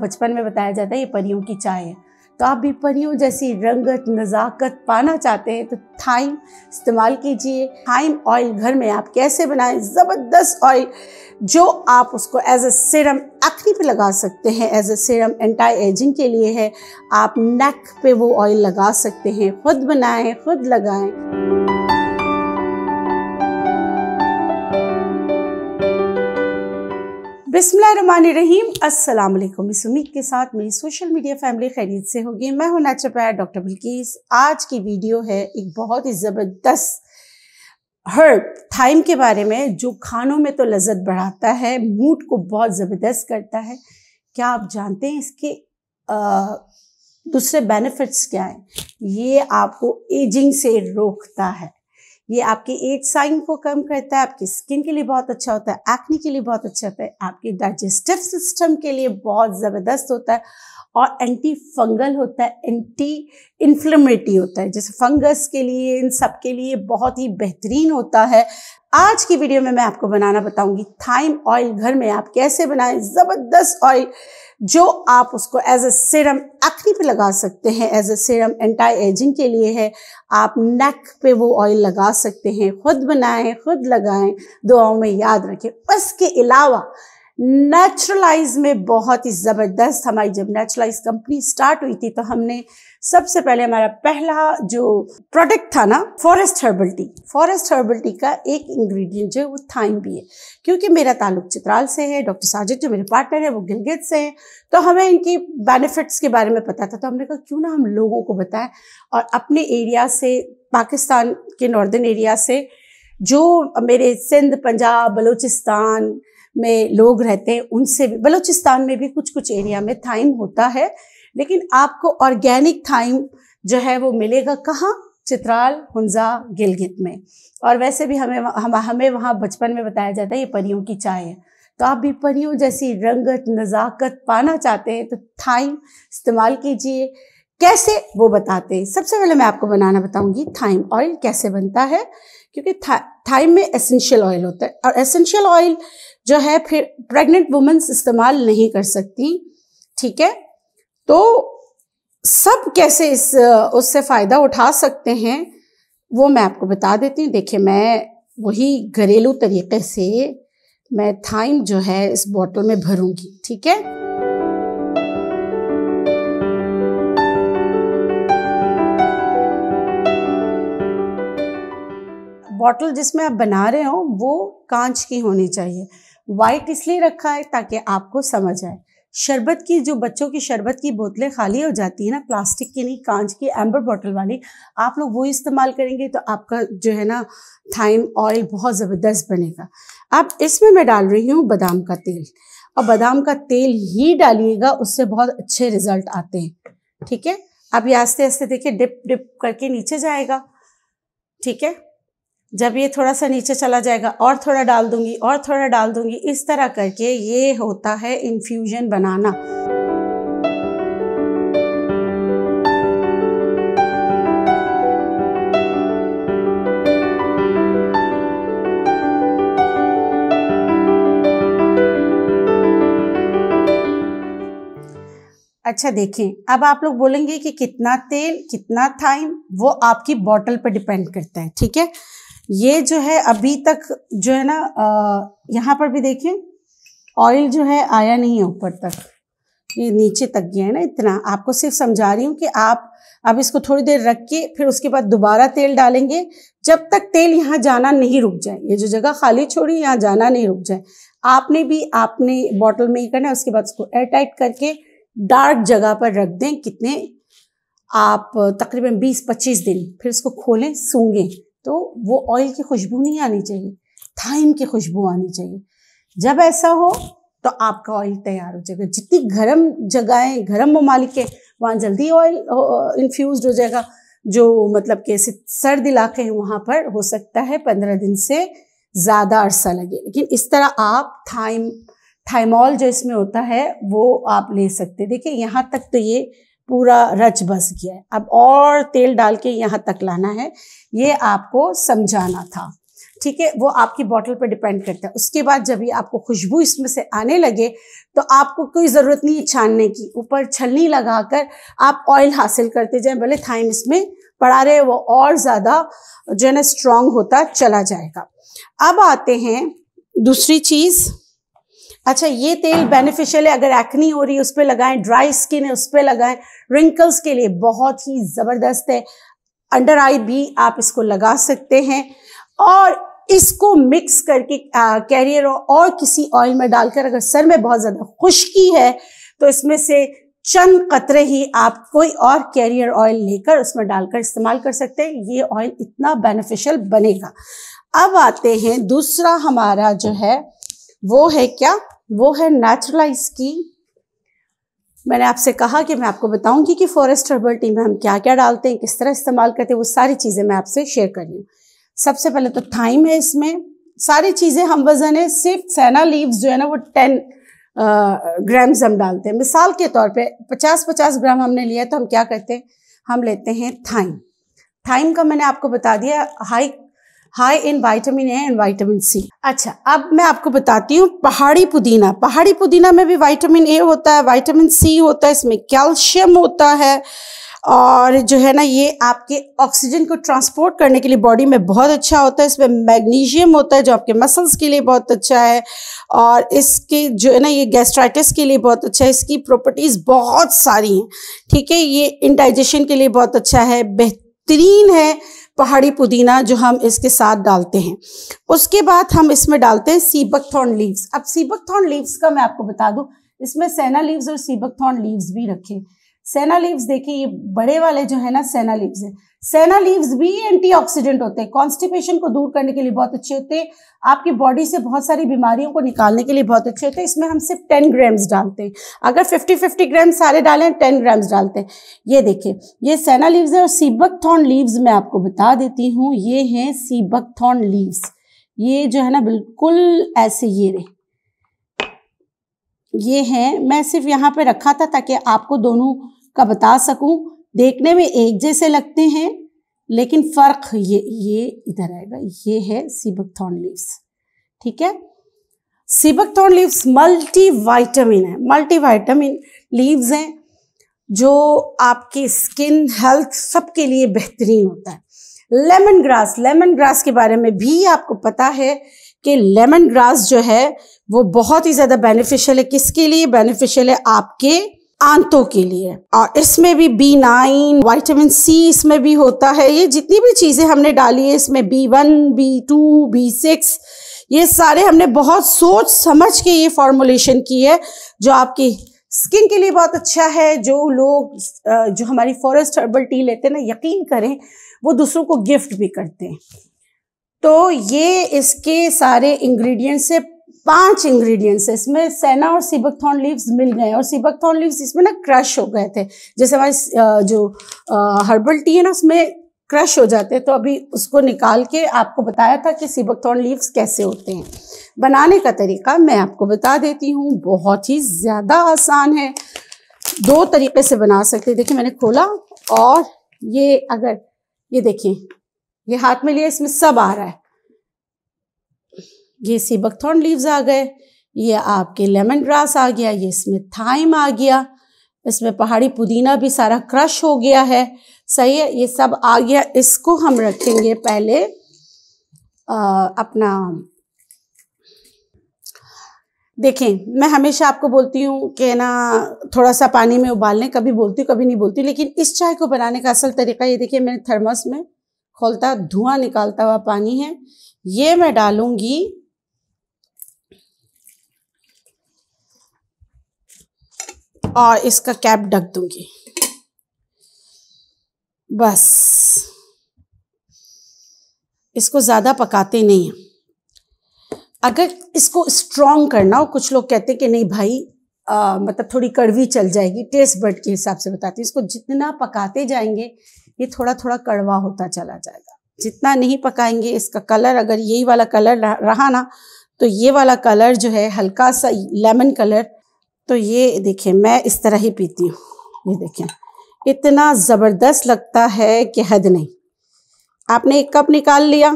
बचपन में बताया जाता है ये परियों की चाय है तो आप भी परियों जैसी रंगत नज़ाकत पाना चाहते हैं तो थाइम इस्तेमाल कीजिए थाइम ऑयल घर में आप कैसे बनाएं ज़बरदस्त ऑयल जो आप उसको एज अ सिरम एक्नी पे लगा सकते हैं as a serum anti ageing के लिए है आप नेक पे वो ऑयल लगा सकते हैं खुद बनाएं खुद लगाएं बिसमीम असलकुम इस उम्मीद के साथ मेरी सोशल मीडिया फैमिली खैरियत से होगी मैं हूं नेचरपैर डॉक्टर बिल्कीस आज की वीडियो है एक बहुत ही ज़बरदस्त हर्ब थाइम के बारे में जो खानों में तो लज्जत बढ़ाता है मूड को बहुत ज़बरदस्त करता है क्या आप जानते हैं इसके आ, दूसरे बेनिफिट्स क्या हैं ये आपको एजिंग से रोकता है ये आपके एज साइन को कम करता है आपकी स्किन के लिए बहुत अच्छा होता है एक्ने के लिए बहुत अच्छा होता है आपके डाइजेस्टिव सिस्टम के लिए बहुत ज़बरदस्त होता है और एंटी फंगल होता है एंटी इन्फ्लेमेटरी होता है जैसे फंगस के लिए इन सब के लिए बहुत ही बेहतरीन होता है आज की वीडियो में मैं आपको बनाना बताऊंगी थाइम ऑयल घर में आप कैसे बनाएं ज़बरदस्त ऑयल जो आप उसको एज ए सीरम एक्नी पे लगा सकते हैं as a serum anti ageing के लिए है आप नेक पे वो ऑयल लगा सकते हैं खुद बनाएं खुद लगाएं दुआओं में याद रखें उसके अलावा नेचुरलाइज में बहुत ही ज़बरदस्त हमारी जब नेचुरलाइज कंपनी स्टार्ट हुई थी तो हमने सबसे पहले हमारा पहला जो प्रोडक्ट था ना forest herbal tea forest herbal tea का एक इंग्रेडिएंट जो है वो थाइम भी है क्योंकि मेरा ताल्लुक चित्राल से है डॉक्टर साजिद जो मेरे पार्टनर है वो गिलगित से हैं तो हमें इनकी बेनिफिट्स के बारे में पता था तो हमने कहा क्यों ना हम लोगों को बताएं और अपने एरिया से पाकिस्तान के नॉर्दर्न एरिया से जो मेरे सिंध पंजाब बलूचिस्तान में लोग रहते हैं उनसे भी बलूचिस्तान में भी कुछ कुछ एरिया में थाइम होता है लेकिन आपको ऑर्गेनिक थाइम जो है वो मिलेगा कहाँ चित्राल हंजा गिलगित में और वैसे भी हमें हम हमें वहाँ बचपन में बताया जाता है ये परियों की चाय है तो आप भी परियों जैसी रंगत नज़ाकत पाना चाहते हैं तो थाइम इस्तेमाल कीजिए कैसे वो बताते हैं सबसे पहले मैं आपको बनाना बताऊंगी थाइम ऑयल कैसे बनता है क्योंकि था, थाइम में एसेंशियल ऑयल होता है और एसेंशियल ऑयल जो है फिर प्रेग्नेंट वुमेंस इस्तेमाल नहीं कर सकती ठीक है तो सब कैसे इस उससे फ़ायदा उठा सकते हैं वो मैं आपको बता देती हूँ देखिए मैं वही घरेलू तरीके से मैं थाइम जो है इस बोतल में भरूंगी ठीक है बॉटल जिसमें आप बना रहे हो वो कांच की होनी चाहिए वाइट इसलिए रखा है ताकि आपको समझ आए शरबत की जो बच्चों की शरबत की बोतलें खाली हो जाती है ना प्लास्टिक की नहीं कांच की एम्बर बॉटल वाली आप लोग वो इस्तेमाल करेंगे तो आपका जो है ना थाइम ऑयल बहुत ज़बरदस्त बनेगा अब इसमें मैं डाल रही हूँ बादाम का तेल और बादाम का तेल ही डालिएगा उससे बहुत अच्छे रिजल्ट आते हैं ठीक है आप ये आस्ते आस्ते देखिए डिप डिप करके नीचे जाएगा ठीक है जब ये थोड़ा सा नीचे चला जाएगा और थोड़ा डाल दूंगी और थोड़ा डाल दूंगी इस तरह करके ये होता है इन्फ्यूजन बनाना अच्छा देखें अब आप लोग बोलेंगे कि कितना तेल कितना थाइम वो आपकी बॉटल पर डिपेंड करता है ठीक है ये जो है अभी तक जो है ना यहाँ पर भी देखें ऑयल जो है आया नहीं है ऊपर तक ये नीचे तक गया है ना इतना आपको सिर्फ समझा रही हूँ कि आप अब इसको थोड़ी देर रख के फिर उसके बाद दोबारा तेल डालेंगे जब तक तेल यहाँ जाना नहीं रुक जाए ये जो जगह खाली छोड़ी यहाँ जाना नहीं रुक जाए आपने भी आपने बॉटल में ही करना है उसके बाद उसको एयर टाइट करके डार्क जगह पर रख दें कितने आप तकरीबन 20-25 दिन फिर उसको खोलें सूंघें तो वो ऑयल की खुशबू नहीं आनी चाहिए थाइम की खुशबू आनी चाहिए जब ऐसा हो तो आपका ऑयल तैयार हो जाएगा जितनी गर्म जगहें गर्म ममालिक वहाँ जल्दी ऑयल इन्फ्यूज हो जाएगा जो मतलब कि सर्द इलाके हैं वहाँ पर हो सकता है पंद्रह दिन से ज़्यादा अरसा लगे लेकिन इस तरह आप थाइम थाइमॉल जो इसमें होता है वो आप ले सकते देखिए यहाँ तक तो ये पूरा रच बस गया है अब और तेल डाल के यहाँ तक लाना है ये आपको समझाना था ठीक है वो आपकी बॉटल पर डिपेंड करता है उसके बाद जब ये आपको खुशबू इसमें से आने लगे तो आपको कोई ज़रूरत नहीं है छानने की ऊपर छलनी लगाकर आप ऑयल हासिल करते जाएं भले थाइम इसमें पड़ा रहे वो और ज़्यादा जो है ना स्ट्रांग होता चला जाएगा अब आते हैं दूसरी चीज़ अच्छा ये तेल बेनिफिशियल है अगर एक्नी हो रही है उस पर लगाएं ड्राई स्किन है उस पर लगाएं रिंकल्स के लिए बहुत ही ज़बरदस्त है अंडर आई भी आप इसको लगा सकते हैं और इसको मिक्स करके कैरियर और किसी ऑयल में डालकर अगर सर में बहुत ज़्यादा खुश्की है तो इसमें से चंद कतरे ही आप कोई और कैरियर ऑयल लेकर उसमें डालकर इस्तेमाल कर सकते हैं ये ऑयल इतना बेनिफिशियल बनेगा अब आते हैं दूसरा हमारा जो है वो है क्या वो है नेचुरलाइज की मैंने आपसे कहा कि मैं आपको बताऊंगी कि फॉरेस्ट हर्बल टी में हम क्या क्या डालते हैं किस तरह इस्तेमाल करते हैं वो सारी चीज़ें मैं आपसे शेयर कर रही हूँ सबसे पहले तो थाइम है इसमें सारी चीज़ें हम वजन है सिर्फ सैना लीव्स जो है ना वो टेन ग्राम्स हम डालते हैं मिसाल के तौर पे पचास पचास ग्राम हमने लिया तो हम क्या करते हैं हम लेते हैं थाइम थाइम का मैंने आपको बता दिया high high in vitamin A and vitamin C अच्छा अब मैं आपको बताती हूँ पहाड़ी पुदीना पहाड़ी पुदीना में भी वाइटामिन ए होता है वाइटामिन सी होता है इसमें कैल्शियम होता है और जो है ना ये आपके ऑक्सीजन को ट्रांसपोर्ट करने के लिए बॉडी में बहुत अच्छा होता है इसमें मैग्नीशियम होता है जो आपके मसल्स के लिए बहुत अच्छा है और इसके जो है ना ये गैस्ट्राइटिस के लिए बहुत अच्छा है इसकी प्रॉपर्टीज़ बहुत सारी हैं ठीक है ये इंडाइजेशन के लिए बहुत अच्छा है बेहतरीन है पहाड़ी पुदीना जो हम इसके साथ डालते हैं उसके बाद हम इसमें डालते हैं सीबकथॉर्न लीव्स अब सीबकथॉर्न लीव्स का मैं आपको बता दूं इसमें सेना लीव्स और सीबकथॉर्न लीव्स भी रखें सेना लीव्स देखिए ये बड़े वाले जो है ना सेना लीव्स है सेना लीव्स भी एंटीऑक्सीडेंट होते हैं कॉन्स्टिपेशन को दूर करने के लिए बहुत अच्छे होते हैं आपकी बॉडी से बहुत सारी बीमारियों को निकालने के लिए बहुत अच्छे होते हैं इसमें हम सिर्फ टेन ग्राम्स डालते हैं अगर फिफ्टी फिफ्टी ग्राम सारे डालें टेन ग्राम्स डालते हैं ये देखिए ये सेना लीव्स है और सीबकथॉन लीव्स मैं आपको बता देती हूँ ये सीबक सीबकथॉन लीव्स ये जो है ना बिल्कुल ऐसे ये रहे ये हैं मैं सिर्फ यहाँ पे रखा था ताकि आपको दोनों का बता सकूँ देखने में एक जैसे लगते हैं लेकिन फ़र्क ये ये इधर आएगा ये है थॉर्न लीव्स ठीक है थॉर्न लीव्स मल्टी वाइटामिन है मल्टी वाइटामिन लीव्स हैं जो आपकी स्किन हेल्थ सबके लिए बेहतरीन होता है लेमन ग्रास लेमन ग्रास के बारे में भी आपको पता है कि लेमन ग्रास जो है वो बहुत ही ज़्यादा बेनिफिशियल है किसके लिए बेनिफिशियल है आपके आंतों के लिए और इसमें भी बी नाइन वाइटामिन सी इसमें भी होता है ये जितनी भी चीज़ें हमने डाली है इसमें B one B two B six ये सारे हमने बहुत सोच समझ के ये फॉर्मुलेशन की है जो आपकी स्किन के लिए बहुत अच्छा है जो लोग जो हमारी फॉरेस्ट हर्बल टी लेते हैं ना यकीन करें वो दूसरों को गिफ्ट भी करते हैं तो ये इसके सारे इंग्रेडिएंट्स से पांच इंग्रेडिएंट्स है इसमें सेना और सिबकथॉन लीव्स मिल गए और सिबकथॉन लीव्स इसमें ना क्रश हो गए थे जैसे हमारे जो हर्बल टी है ना उसमें क्रश हो जाते हैं तो अभी उसको निकाल के आपको बताया था कि सिबकथॉन लीव्स कैसे होते हैं बनाने का तरीका मैं आपको बता देती हूँ बहुत ही ज़्यादा आसान है दो तरीके से बना सकते हैं देखिए मैंने खोला और ये अगर ये देखिए ये हाथ में लिया इसमें सब आ रहा है ये सीबकथॉन लीव्स आ गए ये आपके लेमन ग्रास आ गया ये इसमें थाइम आ गया इसमें पहाड़ी पुदीना भी सारा क्रश हो गया है सही है ये सब आ गया इसको हम रखेंगे पहले आ, अपना देखें मैं हमेशा आपको बोलती हूँ कि ना थोड़ा सा पानी में उबालने कभी बोलती हूँ कभी नहीं बोलती लेकिन इस चाय को बनाने का असल तरीका ये देखिए मैंने थर्मस में खोलता धुआं निकालता हुआ पानी है ये मैं डालूँगी और इसका कैप ढक दूंगी बस इसको ज़्यादा पकाते नहीं हैं अगर इसको स्ट्रॉन्ग करना हो कुछ लोग कहते हैं कि नहीं भाई आ, मतलब थोड़ी कड़वी चल जाएगी टेस्ट बर्ड के हिसाब से बताती हूँ इसको जितना पकाते जाएंगे ये थोड़ा थोड़ा कड़वा होता चला जाएगा जितना नहीं पकाएंगे इसका कलर अगर यही वाला कलर रहा ना तो ये वाला कलर जो है हल्का सा लेमन कलर तो ये देखिए मैं इस तरह ही पीती हूँ ये देखें इतना ज़बरदस्त लगता है कि हद नहीं आपने एक कप निकाल लिया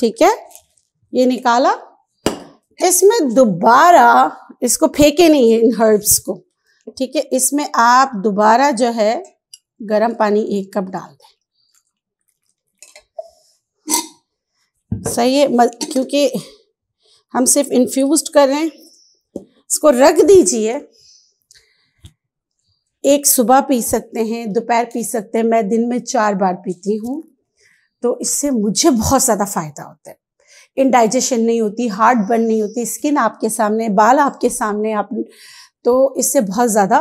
ठीक है ये निकाला इसमें दोबारा इसको फेंके नहीं है इन हर्ब्स को ठीक है इसमें आप दोबारा जो है गर्म पानी एक कप डाल दें सही है क्योंकि हम सिर्फ इन्फ्यूज कर रहे हैं इसको रख दीजिए एक सुबह पी सकते हैं दोपहर पी सकते हैं मैं दिन में चार बार पीती हूँ तो इससे मुझे बहुत ज़्यादा फ़ायदा होता है इनडाइजेशन नहीं होती हार्ट बर्न नहीं होती स्किन आपके सामने बाल आपके सामने आप तो इससे बहुत ज़्यादा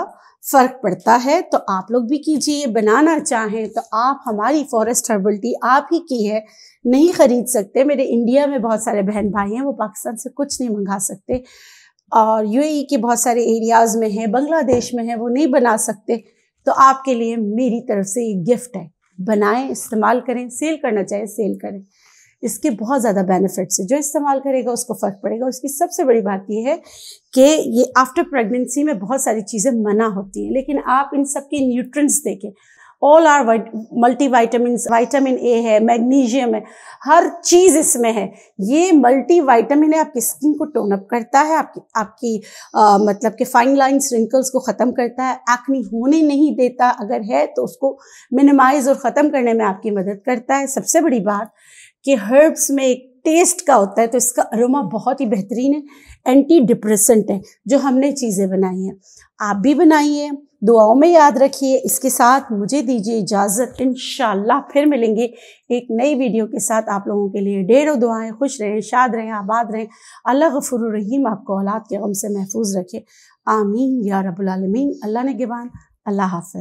फ़र्क पड़ता है तो आप लोग भी कीजिए बनाना चाहें तो आप हमारी फॉरेस्ट हर्बल टी आप ही की है नहीं ख़रीद सकते मेरे इंडिया में बहुत सारे बहन भाई हैं वो पाकिस्तान से कुछ नहीं मंगा सकते और यूएई e के बहुत सारे एरियाज़ में है बांग्लादेश में है वो नहीं बना सकते तो आपके लिए मेरी तरफ से ये गिफ्ट है बनाएं इस्तेमाल करें सेल करना चाहे सेल करें इसके बहुत ज़्यादा बेनिफिट्स है जो इस्तेमाल करेगा उसको फ़र्क पड़ेगा उसकी सबसे बड़ी बात यह है कि ये आफ्टर प्रेगनेंसी में बहुत सारी चीज़ें मना होती हैं लेकिन आप इन सब के न्यूट्रंस देखें all are multivitamin vitamin A है मैग्नीशियम है हर चीज़ इसमें है ये वाइटामिन है आपकी स्किन को टोन अप करता है आपकी आपकी आ, मतलब कि फाइन लाइन रिंकल्स को ख़त्म करता है एक्नी होने नहीं देता अगर है तो उसको मिनिमाइज और ख़त्म करने में आपकी मदद करता है सबसे बड़ी बात कि हर्ब्स में एक टेस्ट का होता है तो इसका अरोमा बहुत ही बेहतरीन है एंटी डिप्रेसेंट है जो हमने चीज़ें बनाई हैं आप भी बनाइए दुआओं में याद रखिए इसके साथ मुझे दीजिए इजाज़त इन फिर मिलेंगे एक नई वीडियो के साथ आप लोगों के लिए ढेरों दुआएं खुश रहें शाद रहें आबाद रहें अल्लाह गफुर रहीम आपको औलाद के गम से महफूज रखे आमीन या रबालमीन अल्लाह ने गिबान अल्लाह हाफ